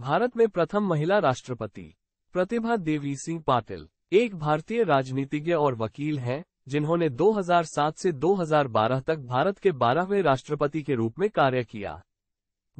भारत में प्रथम महिला राष्ट्रपति प्रतिभा देवी सिंह पाटिल एक भारतीय राजनीतिज्ञ और वकील हैं जिन्होंने 2007 से 2012 तक भारत के 12वें राष्ट्रपति के रूप में कार्य किया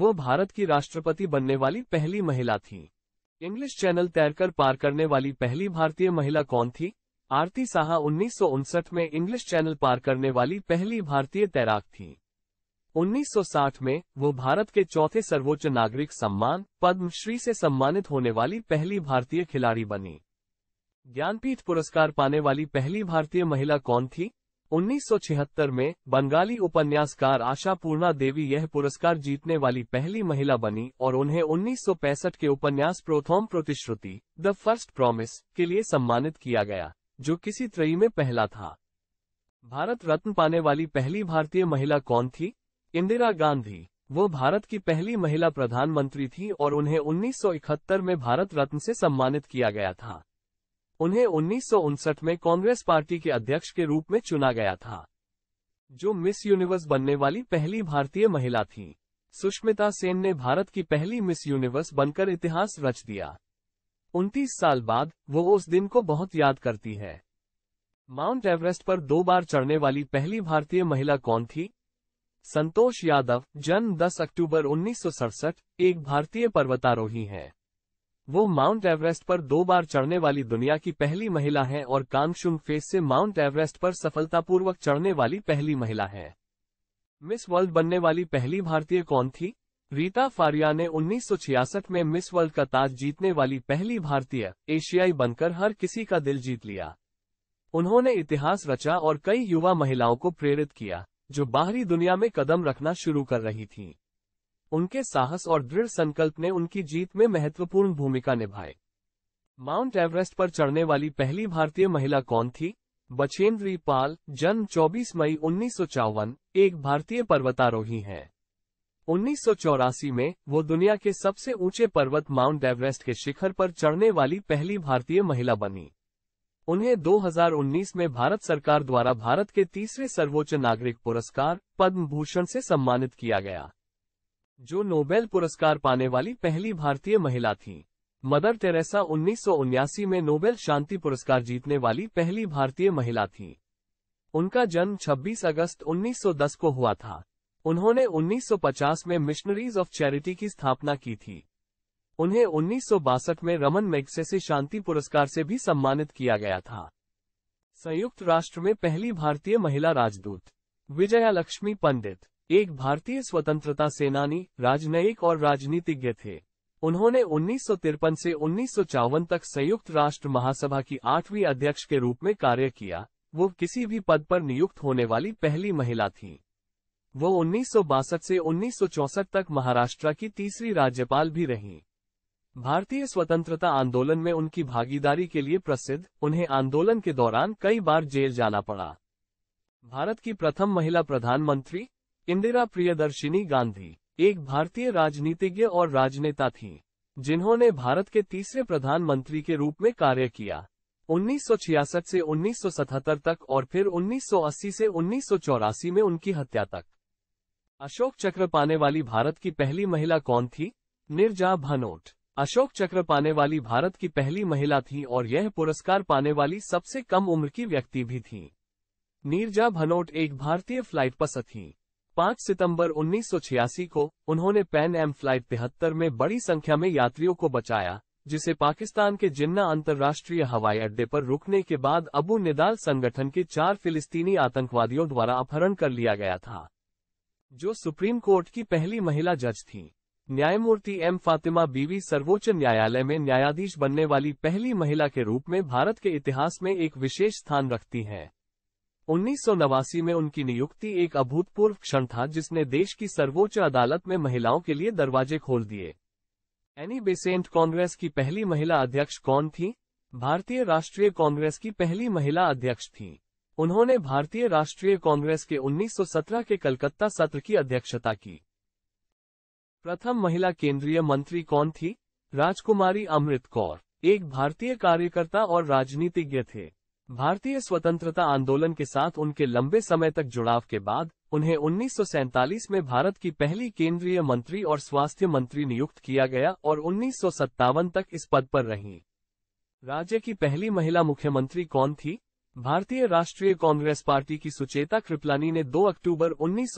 वो भारत की राष्ट्रपति बनने वाली पहली महिला थी इंग्लिश चैनल तैरकर पार करने वाली पहली भारतीय महिला कौन थी आरती साहा उन्नीस में इंग्लिश चैनल पार करने वाली पहली भारतीय तैराक थी 1960 में वो भारत के चौथे सर्वोच्च नागरिक सम्मान पद्मश्री से सम्मानित होने वाली पहली भारतीय खिलाड़ी बनी ज्ञानपीठ पुरस्कार पाने वाली पहली भारतीय महिला कौन थी 1976 में बंगाली उपन्यासकार आशा पूर्णा देवी यह पुरस्कार जीतने वाली पहली महिला बनी और उन्हें 1965 के उपन्यास Prothom Pratishruti the first promise के लिए सम्मानित किया गया जो किसी त्रयी में पहला था भारत रत्न पाने वाली पहली भारतीय महिला कौन थी इंदिरा गांधी वो भारत की पहली महिला प्रधानमंत्री थी और उन्हें 1971 में भारत रत्न से सम्मानित किया गया था उन्हें उन्नीस में कांग्रेस पार्टी के अध्यक्ष के रूप में चुना गया था जो मिस यूनिवर्स बनने वाली पहली भारतीय महिला थी सुष्मिता सेन ने भारत की पहली मिस यूनिवर्स बनकर इतिहास रच दिया उनतीस साल बाद वो उस दिन को बहुत याद करती है माउंट एवरेस्ट पर दो बार चढ़ने वाली पहली भारतीय महिला कौन थी संतोष यादव जन्म 10 अक्टूबर उन्नीस एक भारतीय पर्वतारोही हैं। वो माउंट एवरेस्ट पर दो बार चढ़ने वाली दुनिया की पहली महिला हैं और कांगशुंग फेस से माउंट एवरेस्ट पर सफलतापूर्वक चढ़ने वाली पहली महिला हैं। मिस वर्ल्ड बनने वाली पहली भारतीय कौन थी रीता फारिया ने उन्नीस में मिस वर्ल्ड का ताज जीतने वाली पहली भारतीय एशियाई बनकर हर किसी का दिल जीत लिया उन्होंने इतिहास रचा और कई युवा महिलाओं को प्रेरित किया जो बाहरी दुनिया में कदम रखना शुरू कर रही थीं। उनके साहस और दृढ़ संकल्प ने उनकी जीत में महत्वपूर्ण भूमिका निभाए माउंट एवरेस्ट पर चढ़ने वाली पहली भारतीय महिला कौन थी बछेंद्री पाल जन्म 24 मई उन्नीस एक भारतीय पर्वतारोही हैं। उन्नीस में वो दुनिया के सबसे ऊंचे पर्वत माउंट एवरेस्ट के शिखर पर चढ़ने वाली पहली भारतीय महिला बनी उन्हें 2019 में भारत सरकार द्वारा भारत के तीसरे सर्वोच्च नागरिक पुरस्कार पद्म भूषण से सम्मानित किया गया जो नोबेल पुरस्कार पाने वाली पहली भारतीय महिला थीं। मदर टेरेसा उन्नीस में नोबेल शांति पुरस्कार जीतने वाली पहली भारतीय महिला थीं। उनका जन्म 26 अगस्त 1910 को हुआ था उन्होंने 1950 में मिशनरीज ऑफ चैरिटी की स्थापना की थी उन्हें उन्नीस में रमन मैग्सेसे शांति पुरस्कार से भी सम्मानित किया गया था संयुक्त राष्ट्र में पहली भारतीय महिला राजदूत विजया लक्ष्मी पंडित एक भारतीय स्वतंत्रता सेनानी राजनयिक और राजनीतिज्ञ थे उन्होंने उन्नीस से उन्नीस तक संयुक्त राष्ट्र महासभा की आठवीं अध्यक्ष के रूप में कार्य किया वो किसी भी पद पर नियुक्त होने वाली पहली महिला थीं। वो उन्नीस से उन्नीस तक महाराष्ट्र की तीसरी राज्यपाल भी रहीं। भारतीय स्वतंत्रता आंदोलन में उनकी भागीदारी के लिए प्रसिद्ध उन्हें आंदोलन के दौरान कई बार जेल जाना पड़ा भारत की प्रथम महिला प्रधानमंत्री इंदिरा प्रियदर्शिनी गांधी एक भारतीय राजनीतिज्ञ और राजनेता थीं, जिन्होंने भारत के तीसरे प्रधानमंत्री के रूप में कार्य किया 1966 से 1977 तक और फिर 1980 से उन्नीस में उनकी हत्या तक अशोक चक्र पाने वाली भारत की पहली महिला कौन थी निर्जा भनोट अशोक चक्र पाने वाली भारत की पहली महिला थी और यह पुरस्कार पाने वाली सबसे कम उम्र की व्यक्ति भी थी नीरजा भनोट एक भारतीय फ्लाइट पस थी 5 सितंबर 1986 को उन्होंने पैन एम फ्लाइट तिहत्तर में बड़ी संख्या में यात्रियों को बचाया जिसे पाकिस्तान के जिन्ना अंतर्राष्ट्रीय हवाई अड्डे पर रुकने के बाद अबू निदाल संगठन के चार फिलिस्तीनी आतंकवादियों द्वारा अपहरण कर लिया गया था जो सुप्रीम कोर्ट की पहली महिला जज थीं। न्यायमूर्ति एम फातिमा बीवी सर्वोच्च न्यायालय में न्यायाधीश बनने वाली पहली महिला के रूप में भारत के इतिहास में एक विशेष स्थान रखती हैं। उन्नीस में उनकी नियुक्ति एक अभूतपूर्व क्षण था जिसने देश की सर्वोच्च अदालत में महिलाओं के लिए दरवाजे खोल दिए एनी बेसेंट कांग्रेस की पहली महिला अध्यक्ष कौन थी भारतीय राष्ट्रीय कांग्रेस की पहली महिला अध्यक्ष थी उन्होंने भारतीय राष्ट्रीय कांग्रेस के 1917 के कलकत्ता सत्र की अध्यक्षता की प्रथम महिला केंद्रीय मंत्री कौन थी राजकुमारी अमृत कौर एक भारतीय कार्यकर्ता और राजनीतिज्ञ थे भारतीय स्वतंत्रता आंदोलन के साथ उनके लंबे समय तक जुड़ाव के बाद उन्हें उन्नीस में भारत की पहली केंद्रीय मंत्री और स्वास्थ्य मंत्री नियुक्त किया गया और उन्नीस तक इस पद पर रहीं राज्य की पहली महिला मुख्यमंत्री कौन थी भारतीय राष्ट्रीय कांग्रेस पार्टी की सुचेता कृपलानी ने 2 अक्टूबर उन्नीस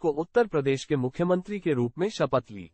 को उत्तर प्रदेश के मुख्यमंत्री के रूप में शपथ ली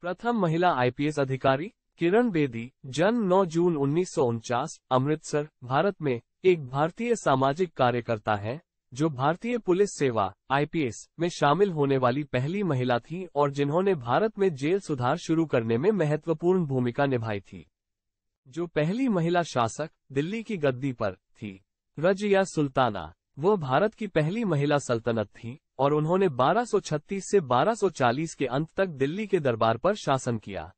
प्रथम महिला आईपीएस अधिकारी किरण बेदी जन्म 9 जून उन्नीस अमृतसर भारत में एक भारतीय सामाजिक कार्यकर्ता है जो भारतीय पुलिस सेवा आईपीएस में शामिल होने वाली पहली महिला थी और जिन्होंने भारत में जेल सुधार शुरू करने में महत्वपूर्ण भूमिका निभाई थी जो पहली महिला शासक दिल्ली की गद्दी पर थी रजिया सुल्ताना वो भारत की पहली महिला सल्तनत थी और उन्होंने 1236 से 1240 के अंत तक दिल्ली के दरबार पर शासन किया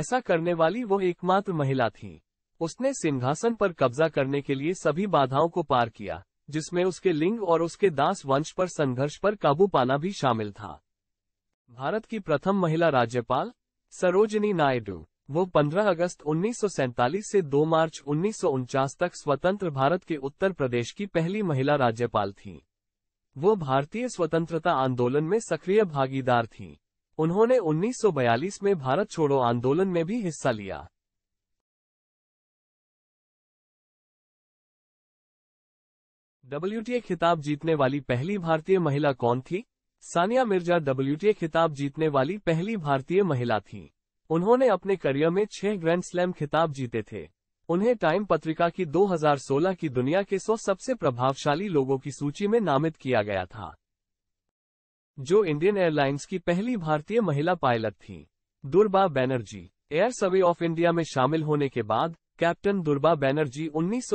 ऐसा करने वाली वो एकमात्र महिला थी उसने सिंहासन पर कब्जा करने के लिए सभी बाधाओं को पार किया जिसमें उसके लिंग और उसके दास वंश पर संघर्ष पर काबू पाना भी शामिल था भारत की प्रथम महिला राज्यपाल सरोजनी नायडू वो 15 अगस्त उन्नीस से 2 मार्च उन्नीस तक स्वतंत्र भारत के उत्तर प्रदेश की पहली महिला राज्यपाल थीं। वो भारतीय स्वतंत्रता आंदोलन में सक्रिय भागीदार थीं। उन्होंने 1942 में भारत छोड़ो आंदोलन में भी हिस्सा लिया डब्ल्यूटीए खिताब जीतने वाली पहली भारतीय महिला कौन थी सानिया मिर्जा डब्ल्यूटीए खिताब जीतने वाली पहली भारतीय महिला थीं। उन्होंने अपने करियर में छह ग्रैंड स्लैम खिताब जीते थे उन्हें टाइम पत्रिका की 2016 की दुनिया के 100 सबसे प्रभावशाली लोगों की सूची में नामित किया गया था जो इंडियन एयरलाइंस की पहली भारतीय महिला पायलट थी Durba Banerjee Air Survey of India में शामिल होने के बाद कैप्टन दुर्बा बैनर्जी उन्नीस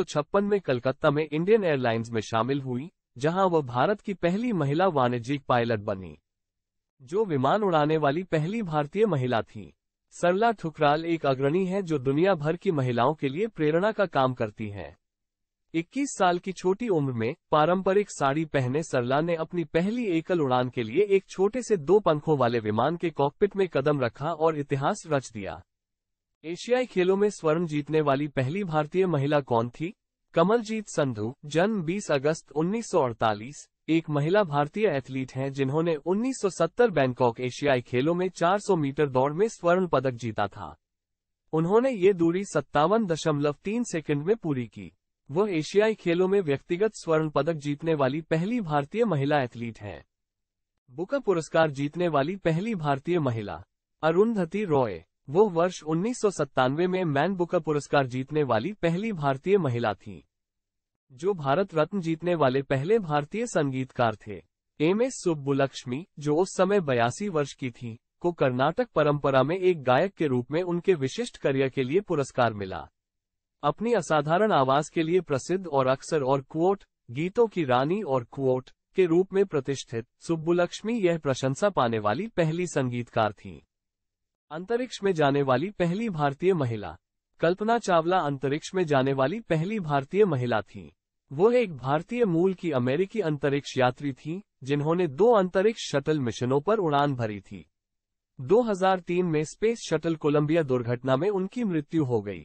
में कलकत्ता में इंडियन एयरलाइंस में शामिल हुई जहां वह भारत की पहली महिला वाणिज्यिक पायलट बनी जो विमान उड़ाने वाली पहली भारतीय महिला थीं। सरला ठुकराल एक अग्रणी है जो दुनिया भर की महिलाओं के लिए प्रेरणा का काम करती हैं। 21 साल की छोटी उम्र में पारंपरिक साड़ी पहने सरला ने अपनी पहली एकल उड़ान के लिए एक छोटे से दो पंखों वाले विमान के कॉकपिट में कदम रखा और इतिहास रच दिया एशियाई खेलों में स्वर्ण जीतने वाली पहली भारतीय महिला कौन थी कमलजीत संधू जन्म 20 अगस्त 1948, एक महिला भारतीय एथलीट हैं जिन्होंने 1970 बैंकॉक एशियाई खेलों में 400 मीटर दौड़ में स्वर्ण पदक जीता था उन्होंने ये दूरी सत्तावन दशमलव तीन सेकंड में पूरी की वो एशियाई खेलों में व्यक्तिगत स्वर्ण पदक जीतने वाली पहली भारतीय महिला एथलीट हैं बुका पुरस्कार जीतने वाली पहली भारतीय महिला अरुंधति रॉय वो वर्ष उन्नीस में मैन बुका पुरस्कार जीतने वाली पहली भारतीय महिला थी जो भारत रत्न जीतने वाले पहले भारतीय संगीतकार थे एम एस सुब्बुलक्ष्मी जो उस समय बयासी वर्ष की थी को कर्नाटक परंपरा में एक गायक के रूप में उनके विशिष्ट करियर के लिए पुरस्कार मिला अपनी असाधारण आवाज के लिए प्रसिद्ध और अक्सर और क्वोट गीतों की रानी और क्वोट के रूप में प्रतिष्ठित सुब्बुलक्ष्मी यह प्रशंसा पाने वाली पहली संगीतकार थी अंतरिक्ष में जाने वाली पहली भारतीय महिला कल्पना चावला अंतरिक्ष में जाने वाली पहली भारतीय महिला थीं। वो एक भारतीय मूल की अमेरिकी अंतरिक्ष यात्री थीं, जिन्होंने दो अंतरिक्ष शटल मिशनों पर उड़ान भरी थी 2003 में स्पेस शटल कोलंबिया दुर्घटना में उनकी मृत्यु हो गई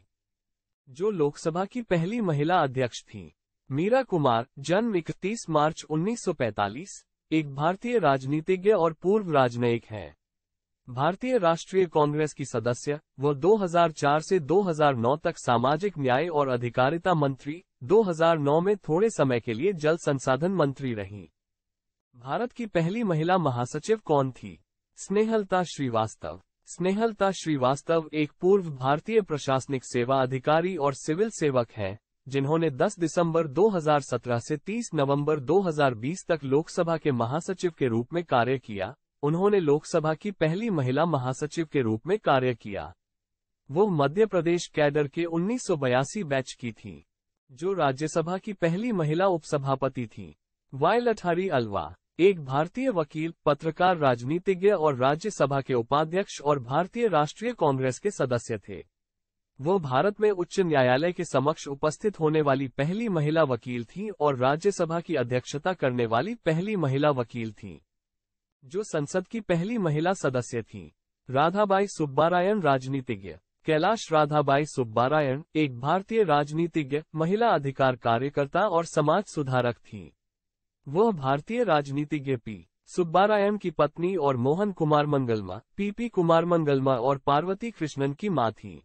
जो लोकसभा की पहली महिला अध्यक्ष थी मीरा कुमार जन्म इकतीस मार्च 1945, एक भारतीय राजनीतिज्ञ और पूर्व राजनयिक हैं भारतीय राष्ट्रीय कांग्रेस की सदस्य वो 2004 से 2009 तक सामाजिक न्याय और अधिकारिता मंत्री 2009 में थोड़े समय के लिए जल संसाधन मंत्री रहीं भारत की पहली महिला महासचिव कौन थी स्नेहलता श्रीवास्तव स्नेहलता श्रीवास्तव एक पूर्व भारतीय प्रशासनिक सेवा अधिकारी और सिविल सेवक हैं जिन्होंने 10 दिसंबर 2017 से 30 नवंबर 2020 तक लोकसभा के महासचिव के रूप में कार्य किया उन्होंने लोकसभा की पहली महिला महासचिव के रूप में कार्य किया वो मध्य प्रदेश कैडर के उन्नीस बैच की थी जो राज्यसभा की पहली महिला उपसभापति थी वाय अठारी अलवा एक भारतीय वकील पत्रकार राजनीतिज्ञ और राज्यसभा के उपाध्यक्ष और भारतीय राष्ट्रीय कांग्रेस के सदस्य थे वो भारत में उच्च न्यायालय के समक्ष उपस्थित होने वाली पहली महिला वकील थीं और राज्यसभा की अध्यक्षता करने वाली पहली महिला वकील थीं। जो संसद की पहली महिला सदस्य थीं। राधाबाई सुब्बारायण राजनीतिज्ञ कैलाश राधाबाई सुब्बारायण एक भारतीय राजनीतिज्ञ महिला अधिकार कार्यकर्ता और समाज सुधारक थीं। वह भारतीय राजनीतिज्ञ पी सुब्बारायण की पत्नी और मोहन कुमार मंगलमा पीपी कुमार मंगलमा और पार्वती कृष्णन की माँ थीं।